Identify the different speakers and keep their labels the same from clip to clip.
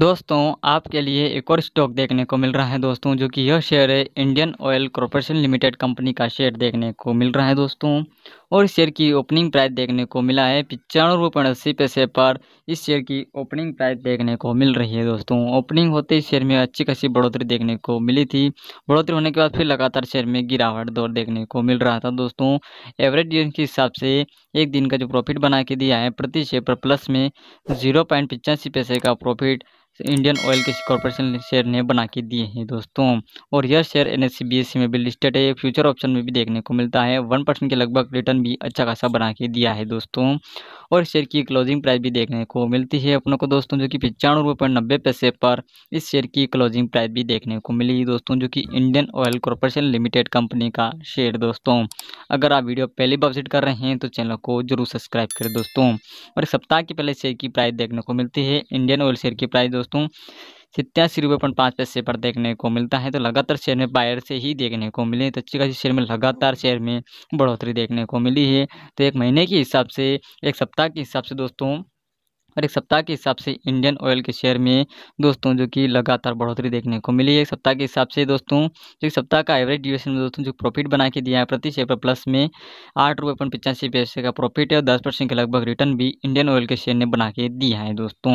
Speaker 1: दोस्तों आपके लिए एक और स्टॉक देखने को मिल रहा है दोस्तों जो कि यह शेयर है Indian Oil Corporation Limited company का शेयर देखने को मिल रहा है दोस्तों और शेयर की ओपनिंग प्राइस देखने को मिला है पचानवे रुपये अस्सी पैसे पर इस शेयर की ओपनिंग प्राइस देखने को मिल रही है दोस्तों ओपनिंग होते ही शेयर में अच्छी खासी बढ़ोतरी देखने को मिली थी बढ़ोतरी होने के बाद फिर लगातार शेयर में गिरावट दौर देखने को मिल रहा था दोस्तों एवरेज दिन के हिसाब से एक दिन का जो प्रॉफिट बना के दिया है प्रति शेयर पर प्लस में जीरो पॉइंट पिचासी पैसे का प्रॉफिट इंडियन ऑयल के कॉरपोरेशन शेयर ने बना के दिए हैं दोस्तों और यह शेयर एन एस में भी लिस्टेड है फ्यूचर ऑप्शन में भी देखने को मिलता है वन परसेंट के लगभग रिटर्न भी अच्छा खासा बना के दिया है दोस्तों और शेयर की क्लोजिंग प्राइस भी देखने को मिलती है अपनों को दोस्तों जो कि पचानवे रुपये नब्बे पैसे पर इस शेयर की क्लोजिंग प्राइस भी देखने को मिली दोस्तों जो कि Indian Oil Corporation Limited company का शेयर दोस्तों अगर आप वीडियो पहली बार विजिट कर रहे हैं तो चैनल को जरूर सब्सक्राइब करें दोस्तों और एक सप्ताह के पहले शेयर की प्राइस देखने को मिलती है इंडियन ऑयल शेयर की प्राइस दोस्तों सत्यासी रुपये पॉइंट पाँच पैसे पर देखने को मिलता है तो लगातार शेयर में बायर से ही देखने को मिले तो अच्छी खासी शेयर में लगातार शेयर में बढ़ोतरी देखने को मिली है तो एक महीने के हिसाब से एक सप्ताह के हिसाब से दोस्तों और एक सप्ताह के हिसाब से इंडियन ऑयल के शेयर में दोस्तों जो कि लगातार बढ़ोतरी देखने को मिली है एक सप्ताह के हिसाब से दोस्तों जो सप्ताह का एवरेज ड्यूरेशन में दोस्तों जो प्रॉफिट बना के दिया है प्रति शेयर पर प्लस में आठ रुपये पॉइंट पचासी पैसे का प्रॉफिट है और दस परसेंट के लगभग रिटर्न भी इंडियन ऑयल के शेयर ने बना के दिया है दोस्तों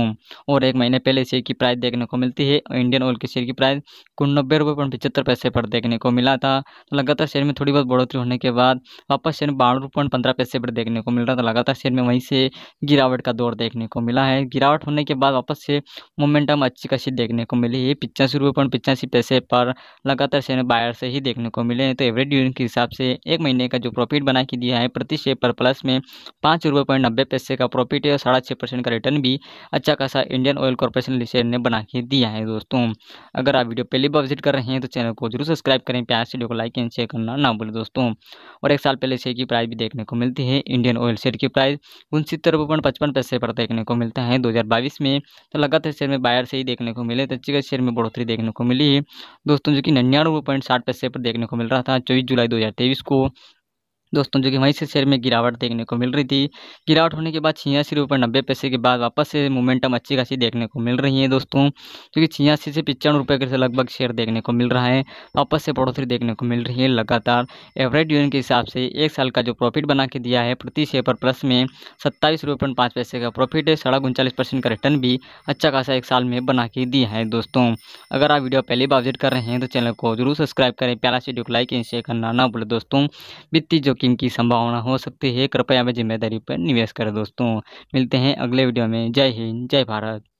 Speaker 1: और एक महीने पहले शेयर की प्राइस देखने को मिलती है और इंडियन ऑयल के शेयर की प्राइस कुल नब्बे रुपये पॉइंट पचहत्तर पैसे पर देखने को मिला था तो लगातार शेयर में थोड़ी बहुत बढ़ोतरी होने के बाद वापस शेयर में बारह रुपये पॉइंट पंद्रह पैसे पर देखने को मिल रहा था लगातार शेयर में वहीं से गिरावट का दौर देखने को मिला है गिरावट होने के बाद वापस से मोमेंटम अच्छी खासी देखने को मिली है पिचासी रुपये पॉइंट पिचासी पैसे पर लगातार शेयर बायर से ही देखने को मिले हैं तो एवरेज यूनिट के हिसाब से एक महीने का जो प्रॉफिट बना के दिया है प्रति शेयर पर प्लस में पाँच रुपये पॉइंट नब्बे पैसे का प्रॉफिट है और साढ़ा छः परसेंट का रिटर्न भी अच्छा खासा इंडियन ऑयल कॉरपोरेशन लिमिटेड ने बना के दिया है दोस्तों अगर आप वीडियो पहली बार विजिट कर रहे हैं तो चैनल को जरूर सब्सक्राइब करें प्यार वीडियो को लाइक एंड शेयर करना ना भूलें दोस्तों और एक साल पहले शेयर की प्राइस भी देखने को मिलती है इंडियन ऑयल शेयर की प्राइस उनसत्तर रुपये पचपन पैसे पर देखने को मिलता है 2022 में तो लगातार शेयर में बायर से ही देखने को मिले तो चिकन शेयर में बढ़ोतरी देखने को मिली दोस्तों जो कि निन्यानवे पॉइंट साठ पैसे पर देखने को मिल रहा था चौबीस जुलाई 2023 को दोस्तों जो कि वहीं से शेयर में गिरावट देखने को मिल रही थी गिरावट होने के बाद छियासी रुपये नब्बे पैसे के बाद वापस से मोमेंटम अच्छी खासी देखने को मिल रही है दोस्तों क्योंकि छियासी से पिचान रुपये के लगभग शेयर देखने को मिल रहा है वापस से बढ़ोतरी देखने को मिल रही है लगातार एवरेज यूनियन के हिसाब से एक साल का जो प्रॉफिट बना के दिया है प्रति शेयर पर प्लस में सत्ताईस रुपये पाँच पैसे का प्रॉफिट है साढ़ा उनचालीस परसेंट का रिटर्न भी अच्छा खासा एक साल में बना के दिया है दोस्तों अगर आप वीडियो पहली बार विजिट कर रहे हैं तो चैनल को जरूर सब्सक्राइब करें प्यारा से को लाइक एंड शेयर करना ना भूलें दोस्तों वित्तीय जो जोखिम की संभावना हो सकती है कृपया वे जिम्मेदारी पर निवेश करें दोस्तों मिलते हैं अगले वीडियो में जय हिंद जय भारत